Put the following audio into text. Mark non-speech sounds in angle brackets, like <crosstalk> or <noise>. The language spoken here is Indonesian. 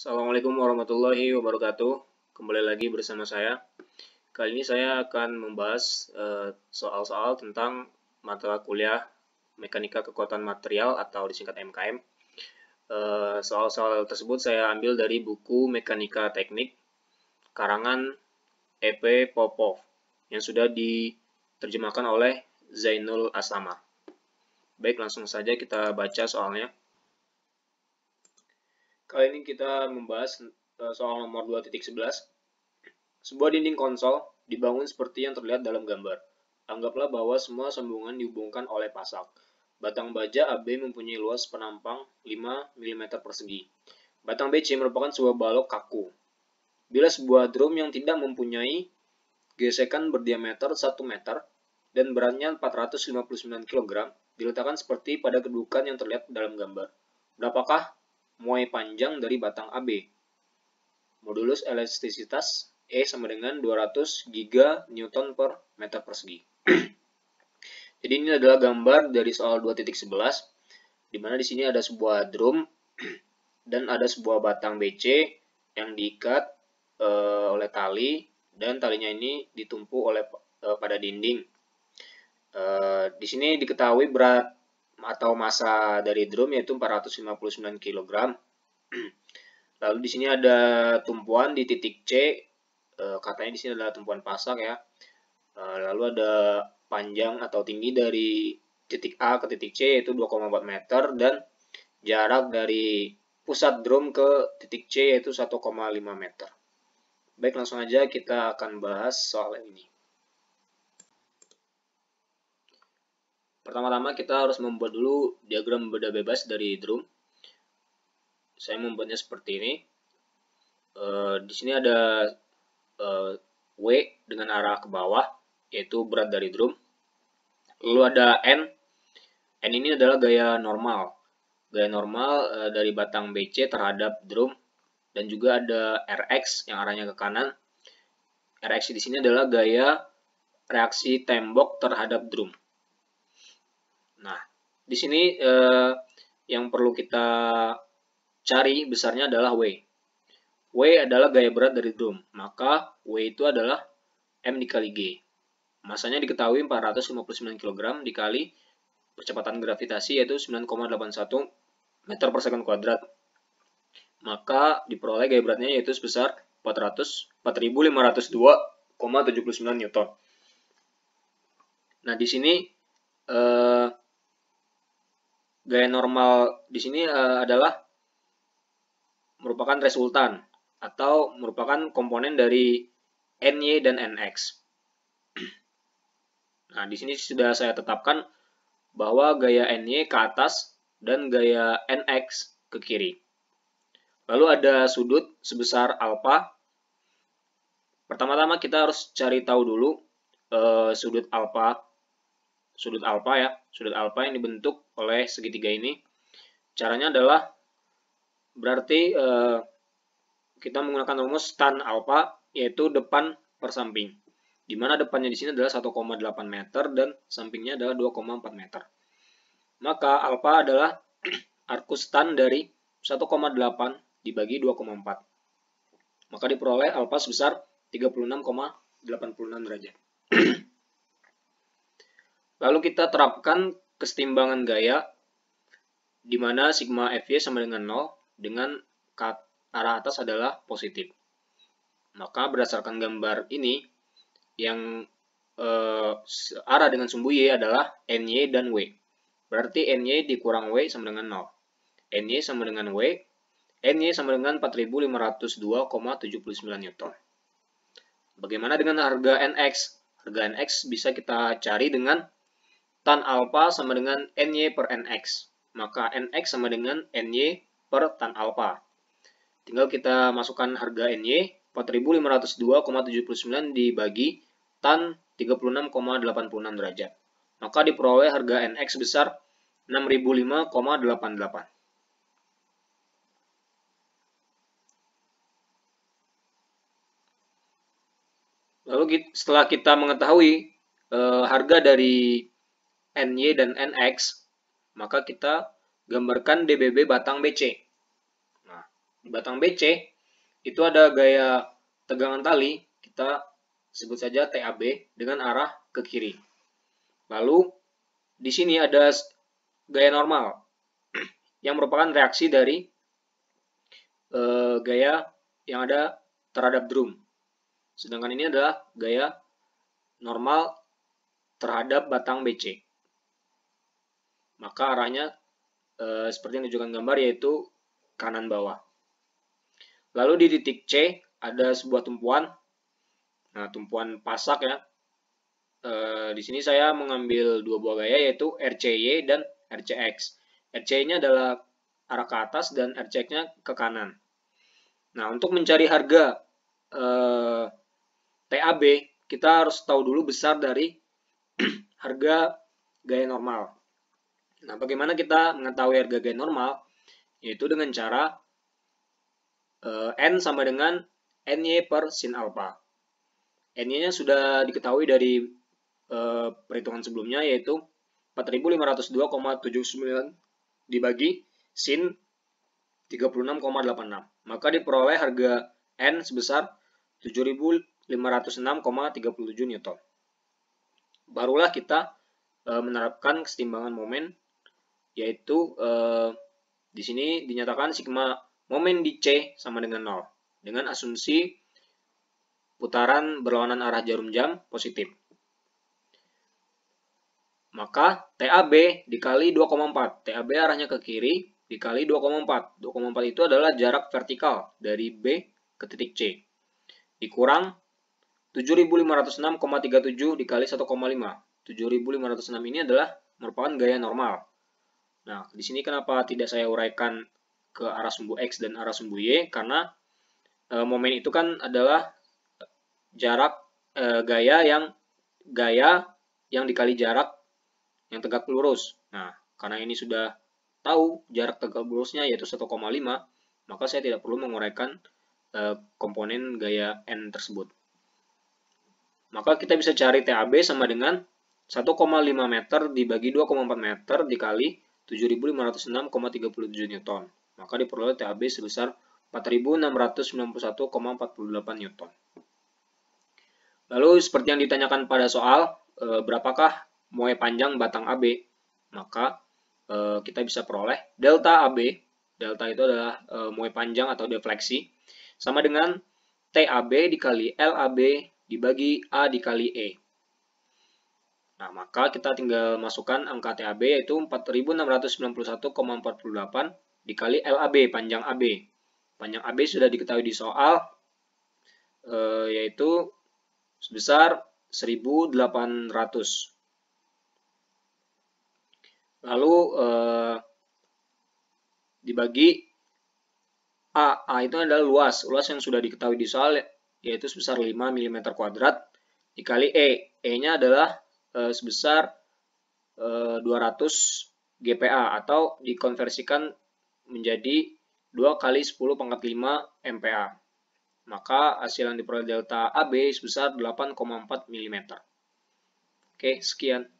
Assalamualaikum warahmatullahi wabarakatuh. Kembali lagi bersama saya. Kali ini saya akan membahas eh, soal-soal uh, tentang mata kuliah Mekanika Kekuatan Material atau disingkat MKM. Eh, soal-soal uh, tersebut saya ambil dari buku Mekanika Teknik karangan EP Popov yang sudah diterjemahkan oleh Zainul Asama. Baik, langsung saja kita baca soalnya. Kali ini kita membahas eh, soal nomor 2.11. Sebuah dinding konsol dibangun seperti yang terlihat dalam gambar. Anggaplah bahwa semua sambungan dihubungkan oleh pasak. Batang baja AB mempunyai luas penampang 5 mm persegi. Batang BC merupakan sebuah balok kaku. Bila sebuah drum yang tidak mempunyai gesekan berdiameter 1 meter dan beratnya 459 kg diletakkan seperti pada kedudukan yang terlihat dalam gambar. Berapakah muai panjang dari batang AB. Modulus elastisitas E sama dengan 200 giga Newton per meter persegi. <clears throat> Jadi ini adalah gambar dari soal 2.11, di mana di sini ada sebuah drum <clears throat> dan ada sebuah batang BC yang diikat e, oleh tali dan talinya ini ditumpu oleh e, pada dinding. E, di sini diketahui berat atau masa dari drum yaitu 459 kg. <clears throat> Lalu di sini ada tumpuan di titik C, e, katanya di sini adalah tumpuan pasak ya. E, lalu ada panjang atau tinggi dari titik A ke titik C yaitu 2,4 meter dan jarak dari pusat drum ke titik C yaitu 1,5 meter. Baik, langsung aja kita akan bahas soal ini. Pertama-tama kita harus membuat dulu diagram beda bebas dari drum. Saya membuatnya seperti ini. E, di sini ada e, W dengan arah ke bawah, yaitu berat dari drum. Lalu ada N. N ini adalah gaya normal. Gaya normal e, dari batang BC terhadap drum. Dan juga ada RX yang arahnya ke kanan. RX di sini adalah gaya reaksi tembok terhadap drum. Nah, di sini eh, yang perlu kita cari besarnya adalah W. W adalah gaya berat dari drum, maka W itu adalah M dikali G. Masanya diketahui 459 kg dikali percepatan gravitasi yaitu 9,81 meter per second kuadrat. Maka diperoleh gaya beratnya yaitu sebesar 400 4502,79 Newton. Nah, di sini eh, gaya normal di sini uh, adalah merupakan resultan atau merupakan komponen dari NY dan NX. <clears throat> Nah, di sini sudah saya tetapkan bahwa gaya NY ke atas dan gaya NX ke kiri. Lalu ada sudut sebesar alfa. Pertama-tama kita harus cari tahu dulu eh, sudut alfa sudut alfa ya, sudut alfa yang dibentuk oleh segitiga ini. Caranya adalah berarti eh, kita menggunakan rumus tan alfa yaitu depan per samping. Di mana depannya di sini adalah 1,8 meter dan sampingnya adalah 2,4 meter. Maka alfa adalah <clears throat> arkus tan dari 1,8 dibagi 2,4. Maka diperoleh alfa sebesar 36,86 derajat. <clears throat> Lalu kita terapkan kesetimbangan gaya di mana sigma FY sama dengan 0 dengan arah atas adalah positif. Maka berdasarkan gambar ini yang eh, arah dengan sumbu Y adalah NY dan W. Berarti NY dikurang W sama dengan 0. NY sama dengan W. NY sama dengan 4502,79 Newton. Bagaimana dengan harga NX? Harga NX bisa kita cari dengan tan alfa sama dengan ny per nx. Maka nx sama dengan ny per tan alfa. Tinggal kita masukkan harga ny 4502,79 dibagi tan 36,86 derajat. Maka diperoleh harga nx besar 6005,88. Lalu setelah kita mengetahui e, harga dari NY dan NX, maka kita gambarkan DBB batang BC. Nah, di batang BC itu ada gaya tegangan tali, kita sebut saja TAB dengan arah ke kiri. Lalu di sini ada gaya normal <clears throat> yang merupakan reaksi dari e, gaya yang ada terhadap drum. Sedangkan ini adalah gaya normal terhadap batang BC maka arahnya e, seperti yang ditunjukkan gambar yaitu kanan bawah. Lalu di titik C ada sebuah tumpuan, nah tumpuan pasak ya. E, di sini saya mengambil dua buah gaya yaitu RCY dan RCX. RCY-nya adalah arah ke atas dan RCX-nya ke kanan. Nah untuk mencari harga e, eh, TAB kita harus tahu dulu besar dari <clears throat> harga gaya normal. Nah, bagaimana kita mengetahui harga gain normal? Yaitu dengan cara eh, N sama dengan NY per sin alpha. NY-nya sudah diketahui dari eh, perhitungan sebelumnya, yaitu 4502,79 dibagi sin 36,86. Maka diperoleh harga N sebesar 7506,37 Newton. Barulah kita eh, menerapkan kesetimbangan momen yaitu eh, di sini dinyatakan sigma momen di C sama dengan 0 dengan asumsi putaran berlawanan arah jarum jam positif. Maka TAB dikali 2,4. TAB arahnya ke kiri dikali 2,4. 2,4 itu adalah jarak vertikal dari B ke titik C. Dikurang 7506,37 dikali 1,5. 7506 ini adalah merupakan gaya normal. Nah, di sini kenapa tidak saya uraikan ke arah sumbu X dan arah sumbu Y? Karena e, momen itu kan adalah jarak e, gaya yang gaya yang dikali jarak yang tegak lurus. Nah, karena ini sudah tahu jarak tegak lurusnya yaitu 1,5, maka saya tidak perlu menguraikan e, komponen gaya N tersebut. Maka kita bisa cari TAB sama dengan 1,5 meter dibagi 2,4 meter dikali 7.506,37 Newton, maka diperoleh TAB sebesar 4.691,48 Newton. Lalu seperti yang ditanyakan pada soal, e, berapakah moe panjang batang AB? Maka e, kita bisa peroleh delta AB, delta itu adalah e, moe panjang atau defleksi, sama dengan TAB dikali LAB dibagi A dikali E. Nah, maka kita tinggal masukkan angka TAB yaitu 4691,48 dikali LAB, panjang AB. Panjang AB sudah diketahui di soal, e, yaitu sebesar 1800. Lalu e, dibagi A. A itu adalah luas, luas yang sudah diketahui di soal, yaitu sebesar 5 mm kuadrat dikali E. E-nya adalah Eh, sebesar 200 eh, GPA atau dikonversikan menjadi 2 kali 10 pangkat 5 MPa. Maka hasil yang diperoleh delta AB sebesar 8,4 mm. Oke, sekian.